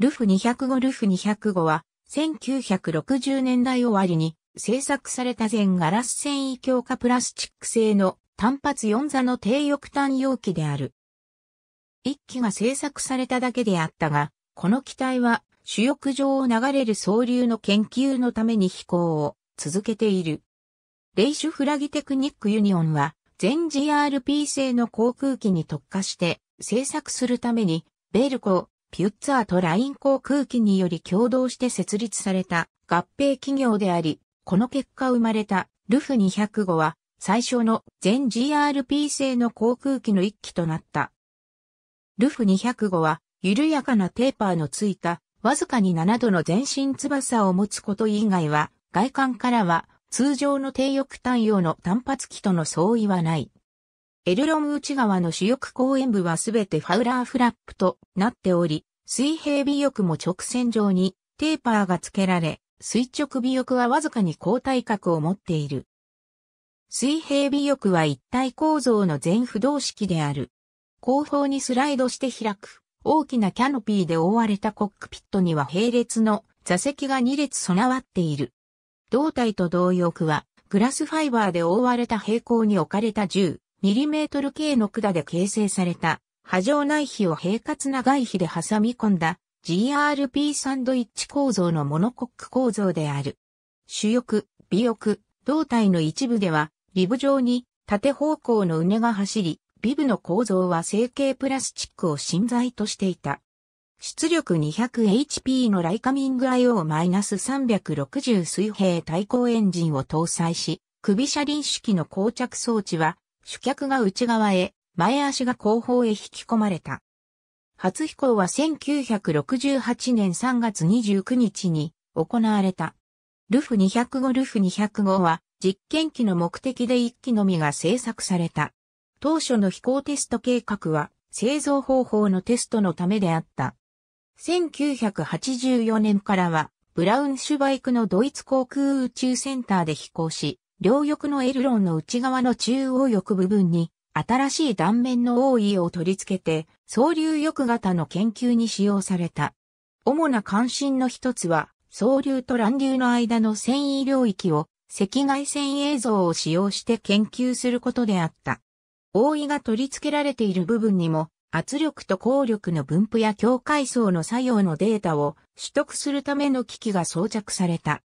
ルフ205ルフ205は、1960年代終わりに製作された全ガラス繊維強化プラスチック製の単発4座の低翼端容器である。1機が製作されただけであったが、この機体は主翼上を流れる総流の研究のために飛行を続けている。レイシュフラギテクニックユニオンは、全 GRP 製の航空機に特化して製作するために、ベルコピュッツァーとライン航空機により共同して設立された合併企業であり、この結果生まれたルフ205は最初の全 GRP 製の航空機の一機となった。ルフ205は緩やかなテーパーのついたわずかに7度の全身翼を持つこと以外は外観からは通常の低翼対応の単発機との相違はない。エルロム内側の主翼後円部はすべてファウラーフラップとなっており、水平尾翼も直線上にテーパーが付けられ、垂直尾翼はわずかに交代角を持っている。水平尾翼は一体構造の全不動式である。後方にスライドして開く。大きなキャノピーで覆われたコックピットには並列の座席が2列備わっている。胴体と同翼はグラスファイバーで覆われた平行に置かれた 10mm 径の管で形成された波状内皮を平滑な外皮で挟み込んだ GRP サンドイッチ構造のモノコック構造である。主翼、尾翼、胴体の一部では、リブ状に縦方向の畝が走り、ビブの構造は成形プラスチックを芯材としていた。出力 200HP のライカミング IO-360 水平対向エンジンを搭載し、首車輪式の膠着装置は、主脚が内側へ前足が後方へ引き込まれた。初飛行は1968年3月29日に行われた。ルフ205ルフ205は実験機の目的で1機のみが製作された。当初の飛行テスト計画は製造方法のテストのためであった。1984年からはブラウンシュバイクのドイツ航空宇宙センターで飛行し、両翼のエルロンの内側の中央翼部分に新しい断面の多いを取り付けて、総流翼型の研究に使用された。主な関心の一つは、総流と乱流の間の繊維領域を赤外線映像を使用して研究することであった。覆いが取り付けられている部分にも、圧力と効力の分布や境界層の作用のデータを取得するための機器が装着された。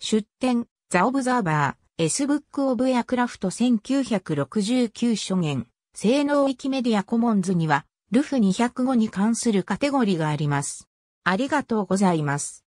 出展、ザ・オブザーバ S ブックオブエアクラフト1969初言、性能域メディアコモンズには、ルフ205に関するカテゴリがあります。ありがとうございます。